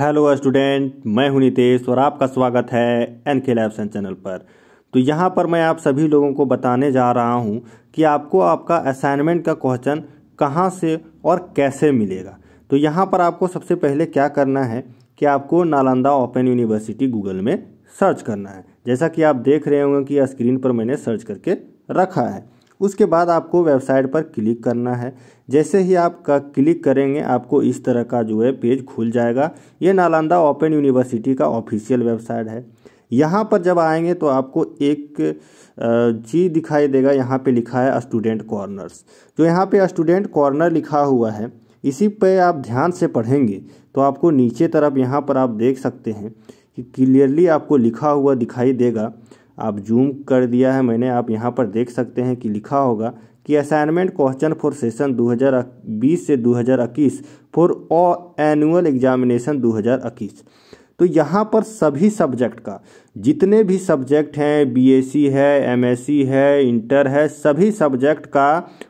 hello student मैं हूं नितेश और आपका स्वागत है एन के लैब्सन चैनल पर तो यहां पर मैं आप सभी लोगों को बताने जा रहा हूं कि आपको आपका असाइनमेंट का क्वेश्चन कहां से और कैसे मिलेगा तो यहां पर आपको सबसे पहले क्या करना है कि आपको नालंदा ओपन यूनिवर्सिटी गूगल में सर्च करना है जैसा कि आप देख रहे होंगे कि स्क्रीन पर मैंने सर्च करके रखा है उसके बाद आपको वेबसाइट पर क्लिक करना है जैसे ही आप क्लिक करेंगे आपको इस तरह का जो है पेज खुल जाएगा ये नालंदा ओपन यूनिवर्सिटी का ऑफिशियल वेबसाइट है यहाँ पर जब आएंगे तो आपको एक चीज़ दिखाई देगा यहाँ पे लिखा है स्टूडेंट कॉर्नर्स जो यहाँ पे स्टूडेंट कॉर्नर लिखा हुआ है इसी पे आप ध्यान से पढ़ेंगे तो आपको नीचे तरफ यहाँ पर आप देख सकते हैं कि क्लियरली आपको लिखा हुआ दिखाई देगा आप जूम कर दिया है मैंने आप यहाँ पर देख सकते हैं कि लिखा होगा कि असाइनमेंट क्वेश्चन फॉर सेशन 2020 से 2021 फॉर ओ एनुअल एग्जामिनेशन 2021 तो यहाँ पर सभी सब्जेक्ट का जितने भी सब्जेक्ट हैं बीएससी है एमएससी है इंटर है सभी सब्जेक्ट का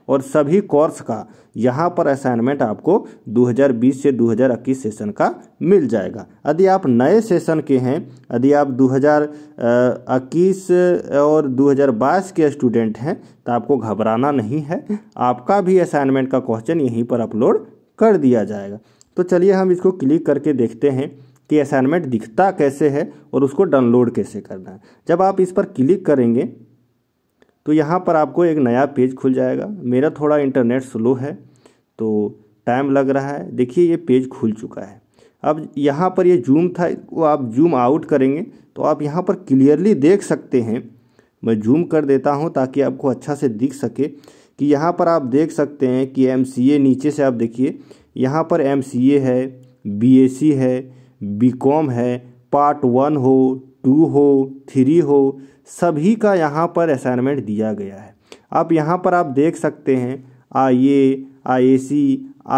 और सभी कोर्स का यहाँ पर असाइनमेंट आपको 2020 से 2021 सेशन का मिल जाएगा यदि आप नए सेशन के हैं यदि आप 2021 और 2022 के स्टूडेंट हैं तो आपको घबराना नहीं है आपका भी असाइनमेंट का क्वेश्चन यहीं पर अपलोड कर दिया जाएगा तो चलिए हम इसको क्लिक करके देखते हैं कि असाइनमेंट दिखता कैसे है और उसको डाउनलोड कैसे करना है जब आप इस पर क्लिक करेंगे तो यहाँ पर आपको एक नया पेज खुल जाएगा मेरा थोड़ा इंटरनेट स्लो है तो टाइम लग रहा है देखिए ये पेज खुल चुका है अब यहाँ पर ये जूम था वो आप जूम आउट करेंगे तो आप यहाँ पर क्लियरली देख सकते हैं मैं जूम कर देता हूँ ताकि आपको अच्छा से दिख सके कि यहाँ पर आप देख सकते हैं कि एम नीचे से आप देखिए यहाँ पर एम है बी है बीकॉम है पार्ट वन हो टू हो थ्री हो सभी का यहाँ पर असाइनमेंट दिया गया है अब यहाँ पर आप देख सकते हैं आई ए आई ए सी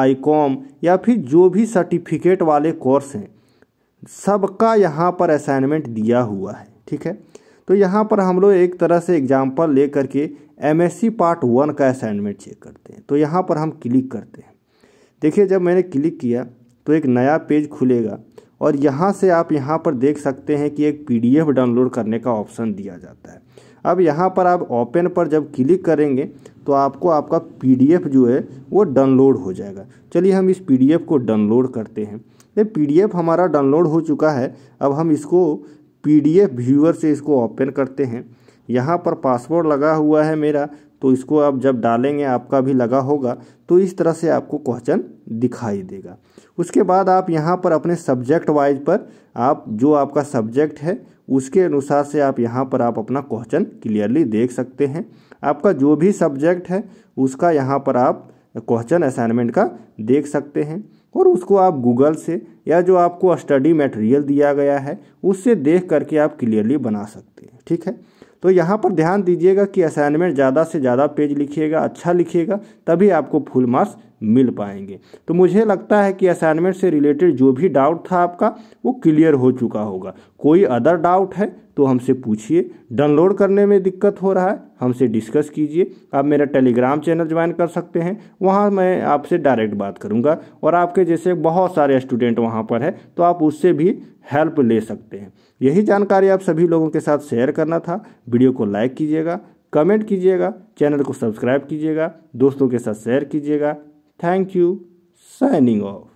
आई कॉम या फिर जो भी सर्टिफिकेट वाले कोर्स हैं सबका यहाँ पर असाइनमेंट दिया हुआ है ठीक है तो यहाँ पर हम लोग एक तरह से एग्जाम्पल ले करके M S C part one का असाइनमेंट चेक करते हैं तो यहाँ पर हम क्लिक करते हैं देखिए जब मैंने क्लिक किया तो एक नया पेज खुलेगा और यहाँ से आप यहाँ पर देख सकते हैं कि एक पीडीएफ डाउनलोड करने का ऑप्शन दिया जाता है अब यहाँ पर आप ओपन पर जब क्लिक करेंगे तो आपको आपका पीडीएफ जो है वो डाउनलोड हो जाएगा चलिए हम इस पीडीएफ को डाउनलोड करते हैं ये पीडीएफ हमारा डाउनलोड हो चुका है अब हम इसको पीडीएफ व्यूअर से इसको ओपन करते हैं यहाँ पर पासवर्ड लगा हुआ है मेरा तो इसको आप जब डालेंगे आपका भी लगा होगा तो इस तरह से आपको क्वेश्चन दिखाई देगा उसके बाद आप यहाँ पर अपने सब्जेक्ट वाइज पर आप जो आपका सब्जेक्ट है उसके अनुसार से आप यहाँ पर आप अपना क्वेश्चन क्लियरली देख सकते हैं आपका जो भी सब्जेक्ट है उसका यहाँ पर आप क्वेश्चन असाइनमेंट का देख सकते हैं और उसको आप गूगल से या जो आपको स्टडी मटेरियल दिया गया है उससे देख करके आप क्लियरली बना सकते हैं ठीक है तो यहाँ पर ध्यान दीजिएगा कि असाइनमेंट ज़्यादा से ज़्यादा पेज लिखिएगा अच्छा लिखिएगा तभी आपको फुल मार्क्स मिल पाएंगे तो मुझे लगता है कि असाइनमेंट से रिलेटेड जो भी डाउट था आपका वो क्लियर हो चुका होगा कोई अदर डाउट है तो हमसे पूछिए डाउनलोड करने में दिक्कत हो रहा है हमसे डिस्कस कीजिए आप मेरा टेलीग्राम चैनल ज्वाइन कर सकते हैं वहाँ मैं आपसे डायरेक्ट बात करूँगा और आपके जैसे बहुत सारे स्टूडेंट वहाँ पर है तो आप उससे भी हेल्प ले सकते हैं यही जानकारी आप सभी लोगों के साथ शेयर करना था वीडियो को लाइक कीजिएगा कमेंट कीजिएगा चैनल को सब्सक्राइब कीजिएगा दोस्तों के साथ शेयर कीजिएगा थैंक यू साइनिंग ऑफ